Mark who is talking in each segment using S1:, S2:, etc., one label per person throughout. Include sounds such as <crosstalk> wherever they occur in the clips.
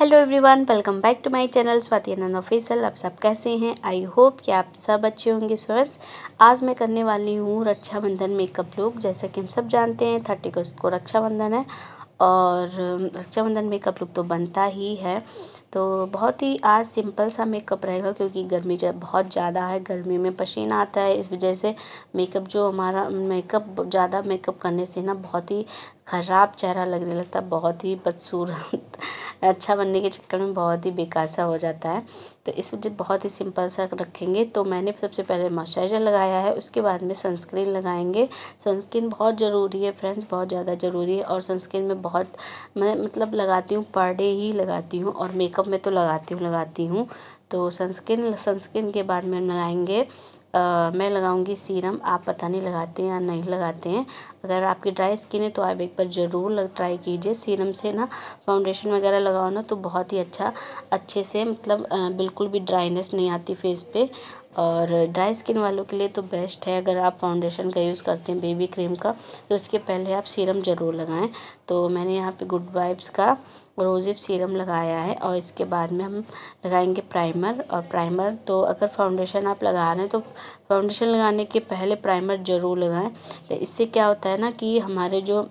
S1: hello everyone welcome back to my channel Swati Anand official आप सब कैसे हैं आई होप कि आप सब अच्छे होंगे स्वेंस आज मैं करने वाली हूँ रक्षाबंधन मेकअप लुक जैसा कि हम सब जानते हैं थर्टी अगस्त को रक्षाबंधन है और रक्षाबंधन मेकअप लुक तो बनता ही है तो बहुत ही आज सिंपल सा मेकअप रहेगा क्योंकि गर्मी जब बहुत ज़्यादा है गर्मी में पसीना आता है इस वजह से मेकअप जो हमारा मेकअप ज़्यादा मेकअप करने से ना बहुत ही ख़राब चेहरा लगने लगता है बहुत ही बदसूरत <laughs> अच्छा बनने के चक्कर में बहुत ही बेकार सा हो जाता है तो इस वजह बहुत ही सिंपल सा रखेंगे तो मैंने सबसे पहले मॉइस्चराइज़र लगाया है उसके बाद में सनस्क्रीन लगाएंगे सनस्क्रीन बहुत ज़रूरी है फ्रेंड्स बहुत ज़्यादा ज़रूरी है और सनस्क्रीन में बहुत मैं मतलब लगाती हूँ पर डे ही लगाती हूँ और मेकअप मेकअप मैं तो लगाती हूँ लगाती हूँ तो सनस्क्रीन सनस्क्रीन के बाद में लगाएंगे आ, मैं लगाऊंगी सीरम आप पता नहीं लगाते हैं या नहीं लगाते हैं अगर आपकी ड्राई स्किन है तो आप एक बार ज़रूर ट्राई कीजिए सीरम से ना फाउंडेशन वगैरह लगाओ ना तो बहुत ही अच्छा अच्छे से मतलब आ, बिल्कुल भी ड्राइनेस नहीं आती फेस पे और ड्राई स्किन वालों के लिए तो बेस्ट है अगर आप फाउंडेशन का यूज़ करते हैं बेबी क्रीम का तो उसके पहले आप सीरम ज़रूर लगाएँ तो मैंने यहाँ पर गुड वाइब्स का रोज़िव सीरम लगाया है और इसके बाद में हम लगाएंगे प्राइमर और प्राइमर तो अगर फाउंडेशन आप लगा रहे हैं तो फाउंडेशन लगाने के पहले प्राइमर ज़रूर लगाएं तो इससे क्या होता है ना कि हमारे जो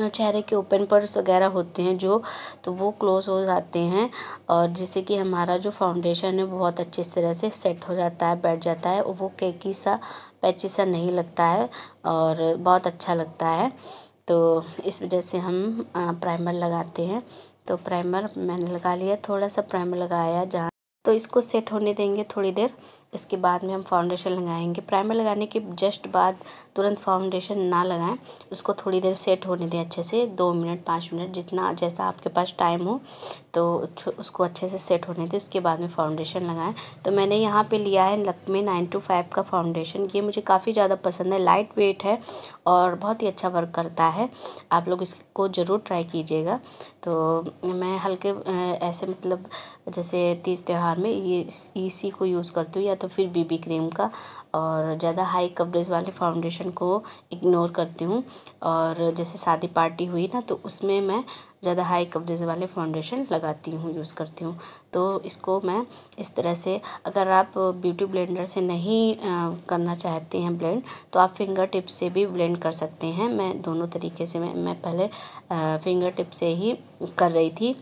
S1: चेहरे के ओपन पर्स वगैरह होते हैं जो तो वो क्लोज़ हो जाते हैं और जिससे कि हमारा जो फाउंडेशन है बहुत अच्छे तरह से सेट हो जाता है बैठ जाता है वो केकी सा पैची सा नहीं लगता है और बहुत अच्छा लगता है तो इस वजह से हम प्राइमर लगाते हैं तो प्राइमर मैंने लगा लिया थोड़ा सा प्राइमर लगाया जहाँ तो इसको सेट होने देंगे थोड़ी देर इसके बाद में हम फाउंडेशन लगाएंगे प्राइमर लगाने के जस्ट बाद तुरंत फाउंडेशन ना लगाएं उसको थोड़ी देर सेट होने दें अच्छे से दो मिनट पाँच मिनट जितना जैसा आपके पास टाइम हो तो उसको अच्छे से सेट होने दें उसके बाद में फाउंडेशन लगाएं तो मैंने यहाँ पे लिया है में नाइन टू फाइव का फाउंडेशन ये मुझे काफ़ी ज़्यादा पसंद है लाइट वेट है और बहुत ही अच्छा वर्क करता है आप लोग इसको ज़रूर ट्राई कीजिएगा तो मैं हल्के ऐसे मतलब जैसे तीज त्यौहार में ये इसी को यूज़ करती हूँ या तो फिर बीबी क्रीम का और ज़्यादा हाई कवरेज वाले फाउंडेशन को इग्नोर करती हूँ और जैसे शादी पार्टी हुई ना तो उसमें मैं ज़्यादा हाई कवरेज वाले फाउंडेशन लगाती हूँ यूज़ करती हूँ तो इसको मैं इस तरह से अगर आप ब्यूटी ब्लेंडर से नहीं करना चाहते हैं ब्लेंड तो आप फिंगर टिप से भी ब्लेंड कर सकते हैं मैं दोनों तरीके से मैं मैं पहले फिंगर टिप से ही कर रही थी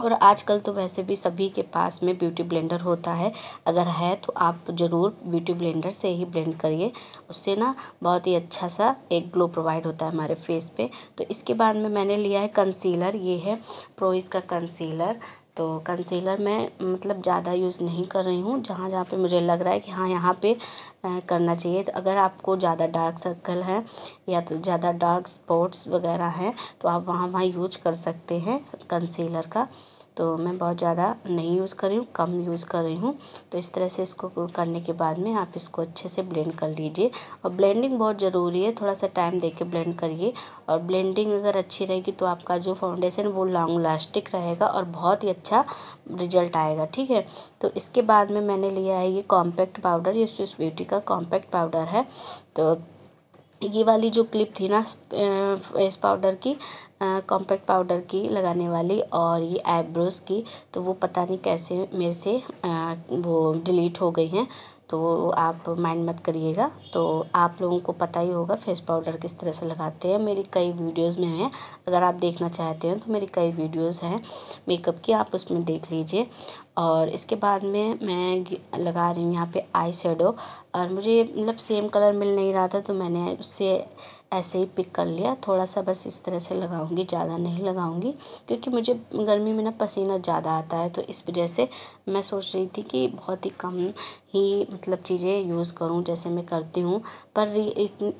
S1: और आजकल तो वैसे भी सभी के पास में ब्यूटी ब्लेंडर होता है अगर है तो आप ज़रूर ब्यूटी ब्लेंडर से ही ब्लेंड करिए उससे ना बहुत ही अच्छा सा एक ग्लो प्रोवाइड होता है हमारे फेस पे तो इसके बाद में मैंने लिया है कंसीलर ये है प्रोइस का कंसीलर तो कंसीलर मैं मतलब ज़्यादा यूज़ नहीं कर रही हूँ जहाँ जहाँ पे मुझे लग रहा है कि हाँ यहाँ पे करना चाहिए तो अगर आपको ज़्यादा डार्क सर्कल है या तो ज़्यादा डार्क स्पॉट्स वगैरह हैं तो आप वहाँ वहाँ यूज कर सकते हैं कंसीलर का तो मैं बहुत ज़्यादा नहीं यूज़ कर रही हूँ कम यूज़ कर रही हूँ तो इस तरह से इसको करने के बाद में आप इसको अच्छे से ब्लेंड कर लीजिए और ब्लेंडिंग बहुत ज़रूरी है थोड़ा सा टाइम दे के ब्लेंड करिए और ब्लेंडिंग अगर अच्छी रहेगी तो आपका जो फाउंडेशन वो लॉन्ग लास्टिक रहेगा और बहुत ही अच्छा रिजल्ट आएगा ठीक है तो इसके बाद में मैंने लिया है ये कॉम्पैक्ट पाउडर ये स्विस ब्यूटी का कॉम्पैक्ट पाउडर है तो ये वाली जो क्लिप थी ना फेस पाउडर की कॉम्पैक्ट पाउडर की लगाने वाली और ये आईब्रोज़ की तो वो पता नहीं कैसे मेरे से आ, वो डिलीट हो गई हैं तो आप माइंड मत करिएगा तो आप लोगों को पता ही होगा फेस पाउडर किस तरह से लगाते हैं मेरी कई वीडियोस में हैं अगर आप देखना चाहते हैं तो मेरी कई वीडियोस हैं मेकअप की आप उसमें देख लीजिए और इसके बाद में मैं लगा रही हूँ यहाँ पे आई शेडो और मुझे मतलब सेम कलर मिल नहीं रहा था तो मैंने उससे ऐसे ही पिक कर लिया थोड़ा सा बस इस तरह से लगाऊंगी ज़्यादा नहीं लगाऊंगी क्योंकि मुझे गर्मी में ना पसीना ज़्यादा आता है तो इस वजह से मैं सोच रही थी कि बहुत ही कम ही मतलब चीज़ें यूज़ करूँ जैसे मैं करती हूँ पर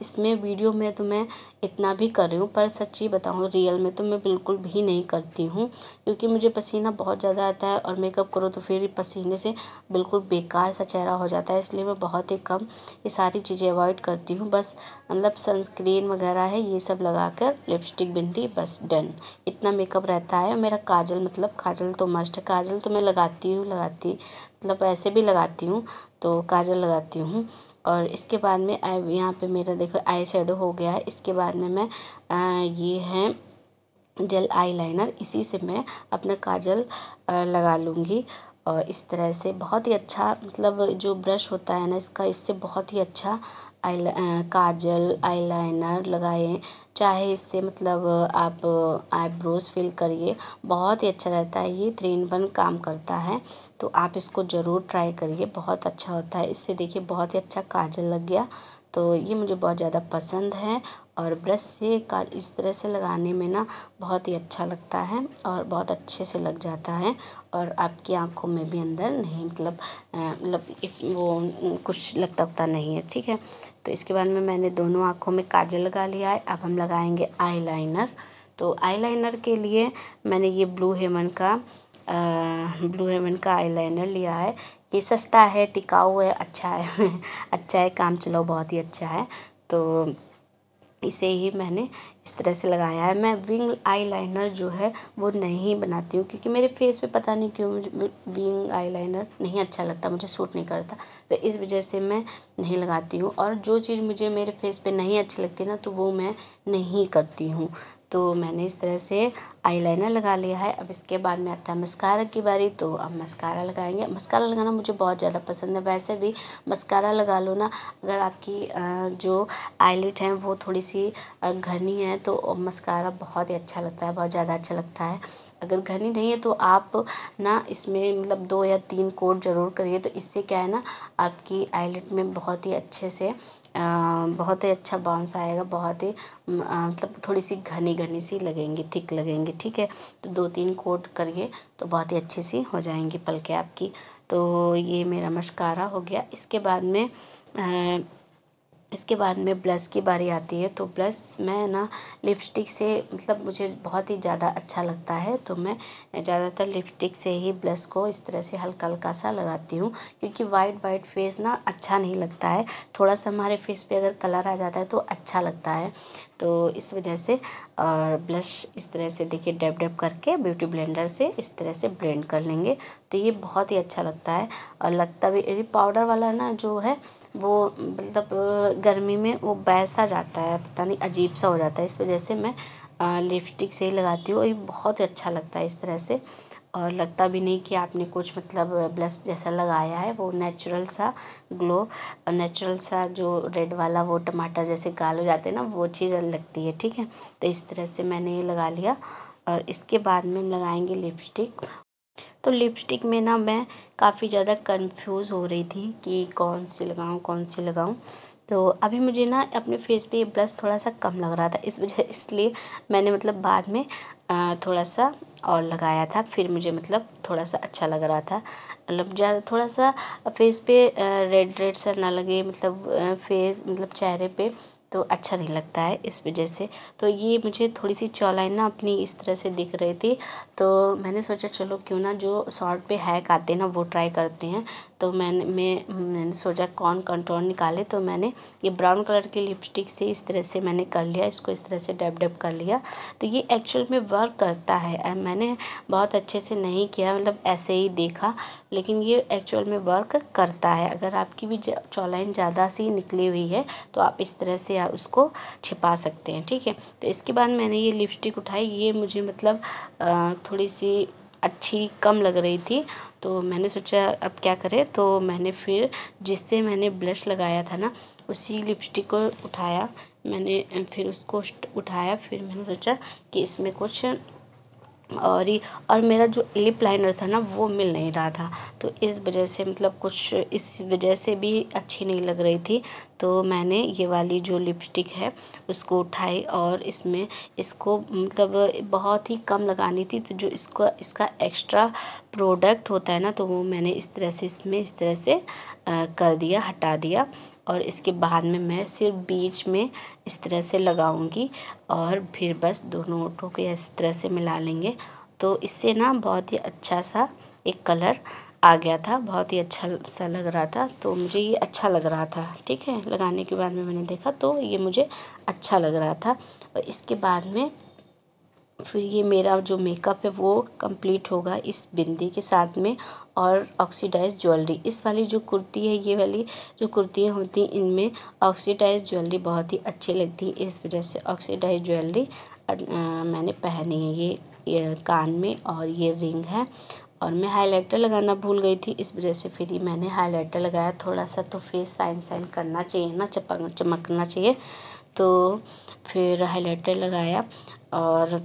S1: इसमें वीडियो में तो मैं इतना भी कर रही हूँ पर सच्ची बताऊँ रियल में तो मैं बिल्कुल भी नहीं करती हूँ क्योंकि मुझे पसीना बहुत ज़्यादा आता है और मेकअप करो तो फिर पसीने से बिल्कुल बेकार सा चेहरा हो जाता है इसलिए मैं बहुत ही कम ये सारी चीज़ें अवॉइड करती हूँ बस मतलब सनस्क्रीन वगैरह है ये सब लगा कर लिपस्टिक बिंदी बस डन इतना मेकअप रहता है मेरा काजल मतलब काजल तो मस्ट है काजल तो मैं लगाती हूँ लगाती मतलब ऐसे भी लगाती हूँ तो काजल लगाती हूँ और इसके बाद में आई यहाँ पे मेरा देखो आई शेडो हो गया है इसके बाद में मैं आ, ये है जेल आईलाइनर इसी से मैं अपना काजल लगा लूँगी और इस तरह से बहुत ही अच्छा मतलब जो ब्रश होता है ना इसका इससे बहुत ही अच्छा आई काजल आईलाइनर लगाएं चाहे इससे मतलब आप आईब्रोज फिल करिए बहुत ही अच्छा रहता है ये थ्री इन वन काम करता है तो आप इसको ज़रूर ट्राई करिए बहुत अच्छा होता है इससे देखिए बहुत ही अच्छा काजल लग गया तो ये मुझे बहुत ज़्यादा पसंद है और ब्रश से का इस तरह से लगाने में ना बहुत ही अच्छा लगता है और बहुत अच्छे से लग जाता है और आपकी आँखों में भी अंदर नहीं मतलब मतलब वो कुछ लगता उगता नहीं है ठीक है तो इसके बाद में मैंने दोनों आँखों में काजल लगा लिया है अब हम लगाएंगे आईलाइनर तो आईलाइनर के लिए मैंने ये ब्लू हेमन का ब्लू हेवन का आईलाइनर लिया है ये सस्ता है टिकाऊ है अच्छा है <laughs> अच्छा है काम चलाओ बहुत ही अच्छा है तो इसे ही मैंने इस तरह से लगाया है मैं विंग आईलाइनर जो है वो नहीं बनाती हूँ क्योंकि मेरे फेस पे पता नहीं क्यों मुझे विंग आईलाइनर नहीं अच्छा लगता मुझे सूट नहीं करता तो इस वजह से मैं नहीं लगाती हूँ और जो चीज़ मुझे मेरे फेस पे नहीं अच्छी लगती ना तो वो मैं नहीं करती हूँ तो मैंने इस तरह से आईलाइनर लगा लिया है अब इसके बाद में आता है मस्कारा की बारी तो अब मस्कारा लगाएंगे मस्कारा लगाना मुझे बहुत ज़्यादा पसंद है वैसे भी मस्कारा लगा लो ना अगर आपकी जो आईलिट है वो थोड़ी सी घनी है तो मस्कारा बहुत ही अच्छा लगता है बहुत ज़्यादा अच्छा लगता है अगर घनी नहीं है तो आप ना इसमें मतलब दो या तीन कोट ज़रूर करिए तो इससे क्या है ना आपकी आईलिट में बहुत ही अच्छे से बहुत ही अच्छा बाउंस आएगा बहुत ही मतलब थोड़ी सी घनी घनी सी लगेंगी थिक लगेंगी ठीक है तो दो तीन कोट करिए तो बहुत ही अच्छी सी हो जाएंगी पलके आपकी तो ये मेरा मशकारा हो गया इसके बाद में इसके बाद में ब्लस की बारी आती है तो ब्लस मैं ना लिपस्टिक से मतलब मुझे बहुत ही ज़्यादा अच्छा लगता है तो मैं ज़्यादातर लिपस्टिक से ही ब्लस को इस तरह से हल्का हल्का सा लगाती हूँ क्योंकि वाइट वाइट फेस ना अच्छा नहीं लगता है थोड़ा सा हमारे फेस पे अगर कलर आ जाता है तो अच्छा लगता है तो इस वजह से और ब्लश इस तरह से देखिए डैप डैप करके ब्यूटी ब्लेंडर से इस तरह से ब्लेंड कर लेंगे तो ये बहुत ही अच्छा लगता है और लगता भी पाउडर वाला ना जो है वो मतलब गर्मी में वो बैसा जाता है पता नहीं अजीब सा हो जाता है इस वजह से मैं लिपस्टिक से ही लगाती हूँ और ये बहुत ही अच्छा लगता है इस तरह से और लगता भी नहीं कि आपने कुछ मतलब ब्लश जैसा लगाया है वो नेचुरल सा ग्लो नेचुरल सा जो रेड वाला वो टमाटर जैसे गाल हो जाते हैं ना वो चीज़ लगती है ठीक है तो इस तरह से मैंने ये लगा लिया और इसके बाद में हम लगाएंगे लिपस्टिक तो लिपस्टिक में ना मैं काफ़ी ज़्यादा कंफ्यूज हो रही थी कि कौन सी लगाऊँ कौन सी लगाऊँ तो अभी मुझे ना अपने फेस पे ये ब्लश थोड़ा सा कम लग रहा था इस वजह इसलिए मैंने मतलब बाद में थोड़ा सा और लगाया था फिर मुझे मतलब थोड़ा सा अच्छा लग रहा था मतलब ज़्यादा थोड़ा सा फेस पे रेड रेड सा ना लगे मतलब फेस मतलब चेहरे पे तो अच्छा नहीं लगता है इस वजह से तो ये मुझे थोड़ी सी चौलाइन ना अपनी इस तरह से दिख रही थी तो मैंने सोचा चलो क्यों ना जो शॉर्ट पे हैक आते हैं ना वो ट्राई करते हैं तो मैंने मैं मैंने सोचा कौन कंट्रोल निकाले तो मैंने ये ब्राउन कलर की लिपस्टिक से इस तरह से मैंने कर लिया इसको इस तरह से डब डब कर लिया तो ये एक्चुअल में वर्क करता है मैंने बहुत अच्छे से नहीं किया मतलब ऐसे ही देखा लेकिन ये एक्चुअल में वर्क करता है अगर आपकी भी चौलाइन ज़्यादा सी निकली हुई है तो आप इस तरह से या उसको छिपा सकते हैं ठीक है तो इसके बाद मैंने ये लिपस्टिक उठाई ये मुझे मतलब थोड़ी सी अच्छी कम लग रही थी तो मैंने सोचा अब क्या करें तो मैंने फिर जिससे मैंने ब्लश लगाया था ना उसी लिपस्टिक को उठाया मैंने फिर उसको उठाया फिर मैंने सोचा कि इसमें कुछ और ये और मेरा जो लिप लाइनर था ना वो मिल नहीं रहा था तो इस वजह से मतलब कुछ इस वजह से भी अच्छी नहीं लग रही थी तो मैंने ये वाली जो लिपस्टिक है उसको उठाई और इसमें इसको मतलब बहुत ही कम लगानी थी तो जो इसको इसका एक्स्ट्रा प्रोडक्ट होता है ना तो वो मैंने इस तरह से इसमें इस तरह से कर दिया हटा दिया और इसके बाद में मैं सिर्फ बीच में इस तरह से लगाऊंगी और फिर बस दोनों ओटों को इस तरह से मिला लेंगे तो इससे ना बहुत ही अच्छा सा एक कलर आ गया था बहुत ही अच्छा सा लग रहा था तो मुझे ये अच्छा लग रहा था ठीक है लगाने के बाद में मैंने देखा तो ये मुझे अच्छा लग रहा था और इसके बाद में फिर ये मेरा जो मेकअप है वो कंप्लीट होगा इस बिंदी के साथ में और ऑक्सीडाइज ज्वेलरी इस वाली जो कुर्ती है ये वाली जो कुर्तियाँ होती हैं इनमें ऑक्सीडाइज ज्वेलरी बहुत ही अच्छी लगती है इस वजह से ऑक्सीडाइज ज्वेलरी मैंने पहनी है ये, ये कान में और ये रिंग है और मैं हाइलाइटर लगाना भूल गई थी इस वजह से फिर ही मैंने हाइलाइटर लगाया थोड़ा सा तो फेस साइन साइन करना चाहिए ना चपक चमकना चाहिए तो फिर हाइलाइटर लगाया और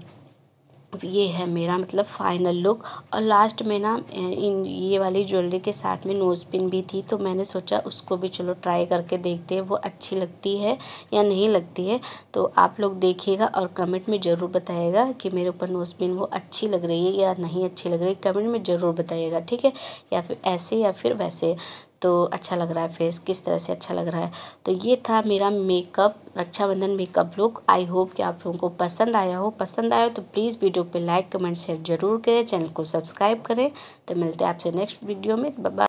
S1: ये है मेरा मतलब फ़ाइनल लुक और लास्ट में ना इन ये वाली ज्वेलरी के साथ में नोज़ पिन भी थी तो मैंने सोचा उसको भी चलो ट्राई करके देखते हैं वो अच्छी लगती है या नहीं लगती है तो आप लोग देखिएगा और कमेंट में ज़रूर बताइएगा कि मेरे ऊपर नोज़ पिन वो अच्छी लग रही है या नहीं अच्छी लग रही कमेंट में ज़रूर बताइएगा ठीक है या फिर ऐसे या फिर वैसे तो अच्छा लग रहा है फेस किस तरह से अच्छा लग रहा है तो ये था मेरा makeup Rakshabandhan makeup look I hope कि आप लोगों को पसंद आया हो पसंद आया हो तो प्लीज़ वीडियो पे लाइक कमेंट शेयर जरूर करें चैनल को सब्सक्राइब करें तो मिलते हैं आपसे नेक्स्ट वीडियो में बाय